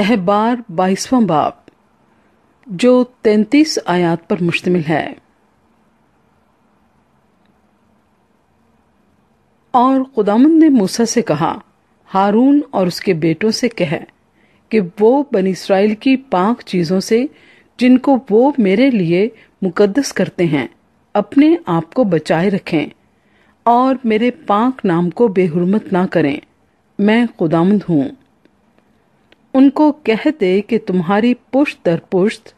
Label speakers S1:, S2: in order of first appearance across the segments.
S1: अहबार बाईसवां बाप जो तैंतीस आयात पर मुश्तमिल है और खुदामंद ने मूसा से कहा हारून और उसके बेटों से कह कि वो बन इसराइल की पाक चीज़ों से जिनको वो मेरे लिए मुकद्दस करते हैं अपने आप को बचाए रखें और मेरे पाक नाम को बेहरमत ना करें मैं खुदामंद हूँ उनको कह दे कि तुम्हारी पुश्त दर पुश्त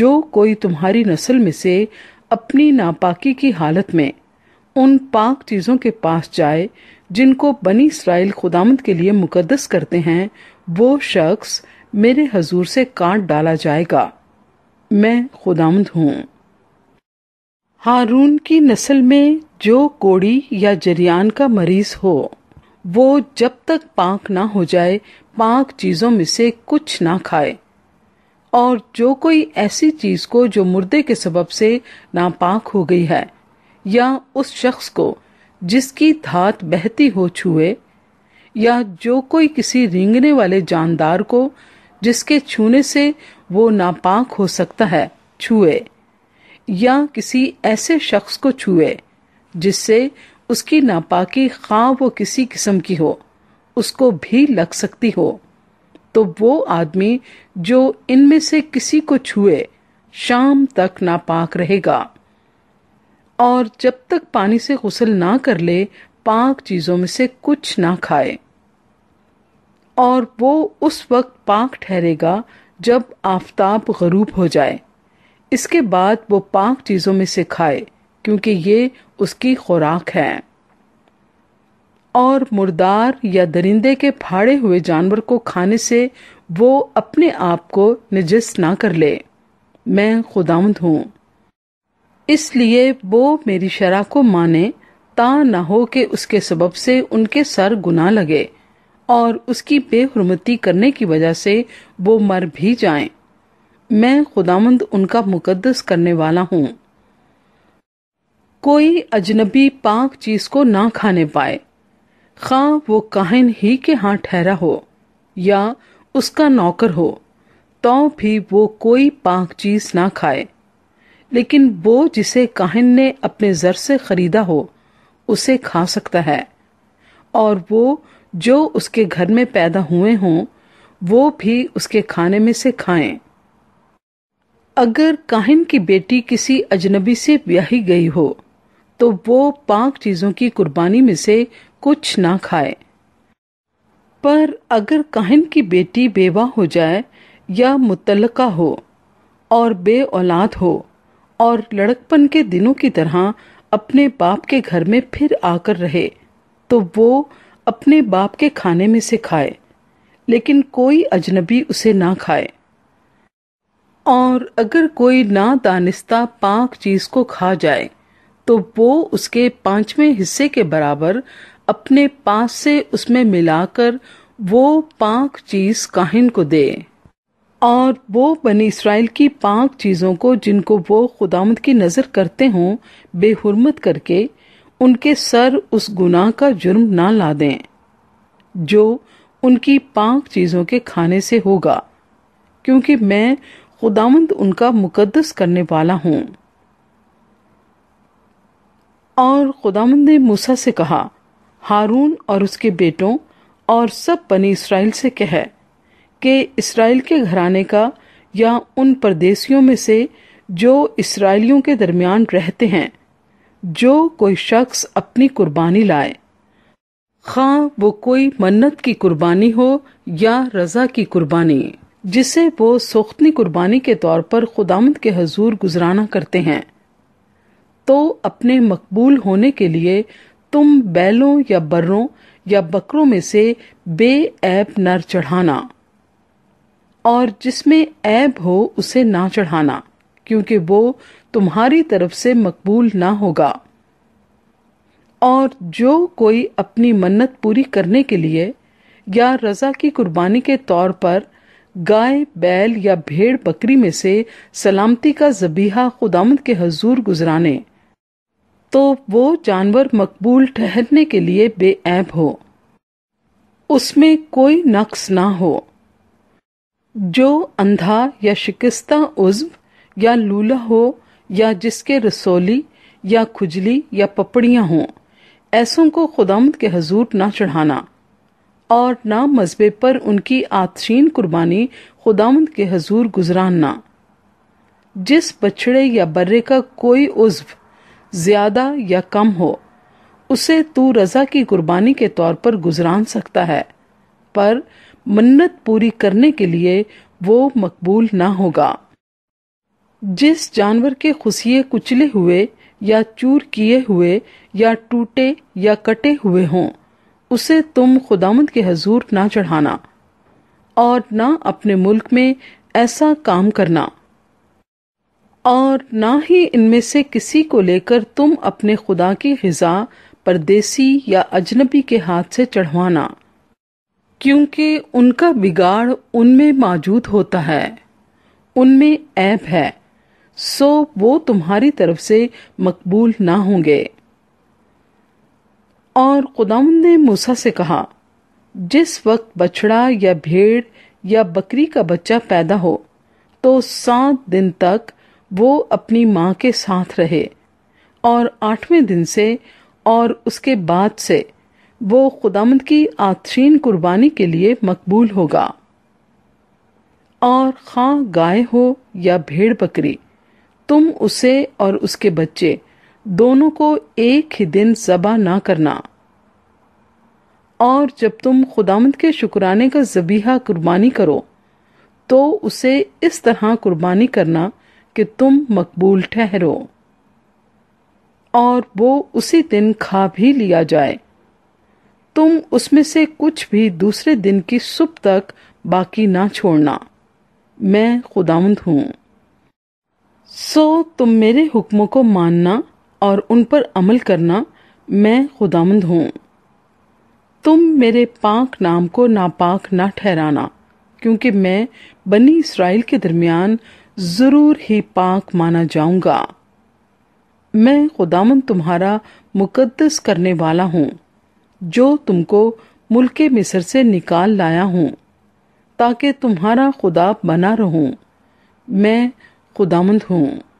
S1: जो कोई तुम्हारी नस्ल में से अपनी नापाकी की हालत में उन पाक चीज़ों के पास जाए जिनको बनी इसराइल खुदामद के लिए मुकदस करते हैं वो शख्स मेरे हजूर से काट डाला जाएगा मैं खुदामद हूँ हारून की नस्ल में जो कोड़ी या जरियान का मरीज हो वो जब तक पाक ना हो जाए पाक चीजों में से कुछ ना खाए और जो कोई ऐसी चीज को जो मुर्दे के सबब से नापाक हो गई है या उस शख्स को जिसकी धात बहती हो छुए या जो कोई किसी रिंगने वाले जानदार को जिसके छूने से वो नापाक हो सकता है छुए या किसी ऐसे शख्स को छुए जिससे उसकी नापाकी खा वो किसी किस्म की हो उसको भी लग सकती हो तो वो आदमी जो इनमें से किसी को छुए शाम तक नापाक रहेगा और जब तक पानी से गुसल ना कर ले पाक चीजों में से कुछ ना खाए और वो उस वक्त पाक ठहरेगा जब आफताब गरूब हो जाए इसके बाद वो पाक चीजों में से खाए क्योंकि ये उसकी खुराक है और मुर्दार या दरिंदे के फाड़े हुए जानवर को खाने से वो अपने आप को निजस ना कर ले मैं खुदामंद हूँ इसलिए वो मेरी शरा को माने ता ना हो कि उसके सबब से उनके सर गुना लगे और उसकी बेहरमती करने की वजह से वो मर भी जाएं। मैं खुदामंद उनका मुकदस करने वाला हूँ कोई अजनबी पाक चीज को ना खाने पाए खां वो काहिन ही के हाथ ठहरा हो या उसका नौकर हो तो भी वो कोई पाक चीज ना खाए लेकिन वो जिसे काहिन ने अपने जर से खरीदा हो उसे खा सकता है और वो जो उसके घर में पैदा हुए हों वो भी उसके खाने में से खाएं। अगर काहिन की बेटी किसी अजनबी से ब्याही गई हो तो वो पाक चीजों की कुर्बानी में से कुछ ना खाए पर अगर कहन की बेटी बेवा हो जाए या मुतलका हो और बे औलाद हो और लड़कपन के दिनों की तरह अपने बाप के घर में फिर आकर रहे तो वो अपने बाप के खाने में से खाए लेकिन कोई अजनबी उसे ना खाए और अगर कोई ना दानिस्ता पाक चीज को खा जाए तो वो उसके पांचवें हिस्से के बराबर अपने पास से उसमें मिलाकर वो पाक चीज काहिन को दे और वो बनी इसराइल की पाक चीज़ों को जिनको वो खुदामद की नज़र करते हों बेहरमत करके उनके सर उस गुनाह का जुर्म ना ला दें जो उनकी पाक चीज़ों के खाने से होगा क्योंकि मैं खुदामंद उनका मुकद्दस करने वाला हूँ और खुदामंद ने मूसा से कहा हारून और उसके बेटों और सब बनी इसराइल से कह कि इसराइल के घराने का या उन परदेसियों में से जो इसराइलियों के दरमियान रहते हैं जो कोई शख्स अपनी कुर्बानी लाए खां हाँ, वो कोई मन्नत की कुर्बानी हो या रजा की कुर्बानी जिसे वो सोखनी कुर्बानी के तौर पर खुदामद के हजूर गुजराना करते हैं तो अपने मकबूल होने के लिए तुम बैलों या बर्रों या बकरों में से बेऐब नर चढ़ाना और जिसमें ऐब हो उसे ना चढ़ाना क्योंकि वो तुम्हारी तरफ से मकबूल ना होगा और जो कोई अपनी मन्नत पूरी करने के लिए या रजा की कुर्बानी के तौर पर गाय बैल या भेड़ बकरी में से सलामती का जबीहा खुदामद के हजूर गुजराने तो वो जानवर मकबूल ठहरने के लिए बेऐब हो उसमें कोई नक्स ना हो जो अंधा या शिकस्ता उज्व या लूला हो या जिसके रसोली या खुजली या पपड़ियां हों ऐसों को खुदामद के हजूर ना चढ़ाना और ना मजबे पर उनकी आतशीन कुर्बानी खुदामद के हजूर गुजरानना जिस बछड़े या बर्रे का कोई उज्व ज्यादा या कम हो उसे तू रजा की कुर्बानी के तौर पर गुजरान सकता है पर मन्नत पूरी करने के लिए वो मकबूल ना होगा जिस जानवर के खुशिये कुचले हुए या चूर किए हुए या टूटे या कटे हुए हों उसे तुम खुदामद के हजूर ना चढ़ाना और ना अपने मुल्क में ऐसा काम करना और ना ही इनमें से किसी को लेकर तुम अपने खुदा की गजा परदेसी या अजनबी के हाथ से चढ़वाना क्योंकि उनका बिगाड़ उनमें मौजूद होता है उनमें ऐप है सो वो तुम्हारी तरफ से मकबूल ना होंगे और खुदाम ने मूसा से कहा जिस वक्त बछड़ा या भेड़ या बकरी का बच्चा पैदा हो तो सात दिन तक वो अपनी माँ के साथ रहे और आठवें दिन से और उसके बाद से वो खुदामद की आतरीन कुर्बानी के लिए मकबूल होगा और खां गाय हो या भेड़ बकरी तुम उसे और उसके बच्चे दोनों को एक ही दिन जबा ना करना और जब तुम खुदामद के शुक्राने का जबीहा कुर्बानी करो तो उसे इस तरह कुर्बानी करना कि तुम मकबूल ठहरो और वो उसी दिन खा भी लिया जाए तुम उसमें से कुछ भी दूसरे दिन की सुबह तक बाकी ना छोड़ना मैं खुदामंद हूं सो तुम मेरे हुक्मों को मानना और उन पर अमल करना मैं खुदामंद हूं तुम मेरे पाक नाम को नापाक ना ठहराना क्योंकि मैं बनी इसराइल के दरमियान ज़रूर ही पाक माना जाऊंगा मैं खुदामन तुम्हारा मुकद्दस करने वाला हूँ जो तुमको मुल्क मिस्र से निकाल लाया हूँ ताकि तुम्हारा खुदा बना रहूँ मैं खुदामंद हूँ